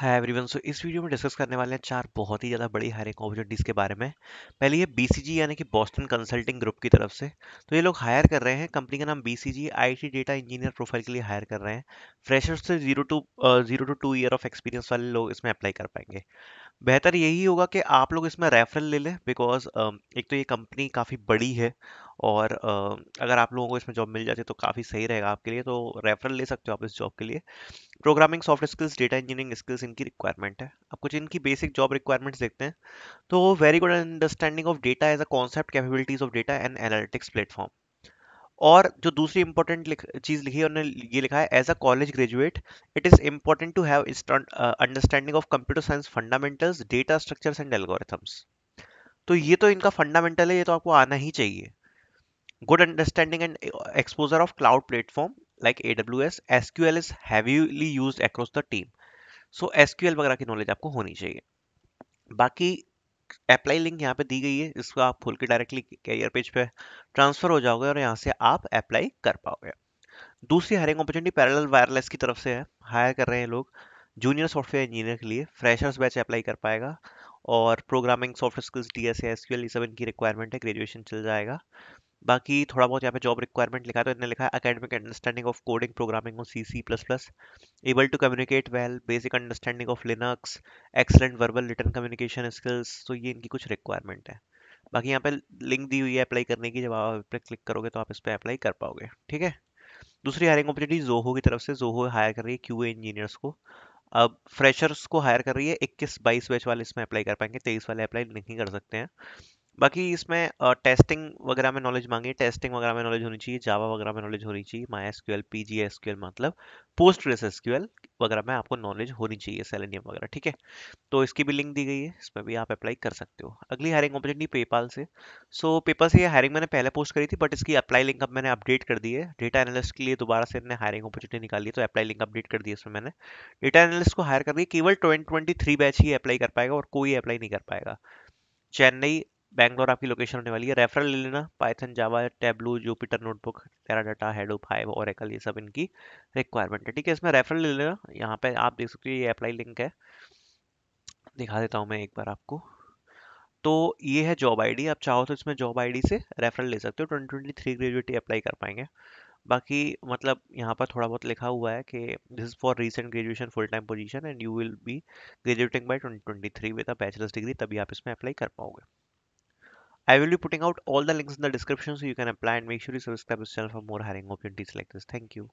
Hi everyone so इस video में discuss करने वाले हैं चार बहुत ही ज़्यादा बड़ी हायरिंग अपॉर्चुनिटीज़ के बारे में पहले ये बीसीजी यानी कि बॉस्टन कंसल्टिंग ग्रुप की तरफ से तो ये लोग हायर कर रहे हैं कंपनी का नाम BCG IT data engineer profile के लिए हायर कर रहे हैं फ्रेशर से zero to zero to two year of experience वाले लोग इसमें अप्लाई कर पाएंगे बेहतर यही होगा कि आप लोग इसमें रेफरल ले लें बिकॉज एक तो ये कंपनी काफ़ी बड़ी है और अगर आप लोगों को इसमें जॉब मिल जाती है तो काफ़ी सही रहेगा आपके लिए तो रेफरल ले सकते हो आप इस जॉब के लिए programming soft skills data engineering skills इनकी रिक्वायरमेंट है अब कुछ इनकी बेसिक जॉब रिक्वायरमेंट्स देखते हैं तो very good understanding of data as a concept capabilities of data and analytics platform और जो दूसरी इंपॉर्टेंट लिख, चीज़ लिखी है उन्होंने ये लिखा है as a college graduate it is important to have understanding of computer science fundamentals data structures and algorithms तो ये तो इनका फंडामेंटल है ये तो आपको आना ही चाहिए good understanding and exposure of cloud platform like A W S S Q L is heavily use across the team so S Q L वगैरह की नॉलेज आपको होनी चाहिए बाकी अप्लाई लिंक यहाँ पे दी गई है इसको आप खोल के डायरेक्टली कैरियर पेज पे ट्रांसफर हो जाओगे और यहाँ से आप अप्लाई कर पाओगे दूसरी हायरिंग अपॉर्चुनिटी पैरेलल वायरलेस की तरफ से है हायर कर रहे हैं लोग जूनियर सॉफ्टवेयर इंजीनियर के लिए फ्रेशर्स बैच अप्लाई कर पाएगा और programming software skills D S S Q L ये सब इनकी रिक्वायरमेंट है ग्रेजुएशन चल जाएगा बाकी थोड़ा बहुत यहाँ पे जॉब रिक्वायरमेंट लिखा है तो इन्हें लिखा है academic understanding of coding programming on C C plus plus able to communicate well basic understanding of Linux excellent verbal written communication skills तो ये इनकी कुछ रिक्वायरमेंट है बाकी यहाँ पे लिंक दी हुई है अप्लाई करने की जब आप क्लिक करोगे तो आप इस पर अप्लाई कर पाओगे ठीक है दूसरी हायरिंग अपॉर्चुनिटी जोहो की तरफ से जोहो हायर कर रही है क्यू इंजीनियर्स को अब फ्रेशर्स को हायर कर रही है इक्कीस बाईस बैच वाले इसमें अप्लाई कर पाएंगे तेईस वाले अप्लाई नहीं कर सकते हैं बाकी इसमें टेस्टिंग वगैरह में नॉलेज मांगे टेस्टिंग वगैरह में नॉलेज होनी चाहिए जावा वगैरह में नॉलेज होनी चाहिए my S Q L P G S Q L मतलब पोस्ट रेस एस क्यूएल वगैरह में आपको नॉलेज होनी चाहिए सेलेनियम वगैरह ठीक है तो इसकी भी लिंक दी गई है इसमें भी आप अप्लाई कर सकते हो अगली हायरिंग अपॉर्चुनिटी पेपाल से सो so, पेपाल से ये हायरिंग मैंने पहले पोस्ट करी थी बट इसकी अप्लाई लिंक अब मैंने अपडेट कर दी है डेटा एनालिस्ट के लिए दोबारा से इन्हें हायरिंग अपॉर्चुनिटी निकाली तो अप्लाई लिंक अपडेट कर दी इसमें मैंने डेटा एनालिस्ट को हायर कर दिया केवल ट्वेंटी थ्री बैच ही अप्लाई कर पाएगा और कोई अप्लाई नहीं कर पाएगा चेन्नई बैंगलोर आपकी लोकेशन होने वाली है रेफरल ले लेना Python Java Tableau Jupyter notebook Teradata Hadoop फाइव एकल ये सब इनकी रिक्वायरमेंट है ठीक है इसमें रेफरल ले लेना यहाँ पे आप देख सकते हो ये अप्लाई लिंक है दिखा देता हूँ मैं एक बार आपको तो ये है जॉब आईडी आप चाहो तो इसमें जॉब आईडी से रेफरल ले सकते हो ट्वेंटी ट्वेंटी थ्री ग्रेजुएटी अप्लाई कर पाएंगे बाकी मतलब यहाँ पर थोड़ा बहुत लिखा हुआ है कि this is for recent graduation full time position and you will be graduating by 2023 with a bachelor's degree तभी आप इसमें अप्लाई कर पाओगे I will be putting out all the links in the description so you can apply and make sure you subscribe this channel for more hiring opportunities like this. Thank you.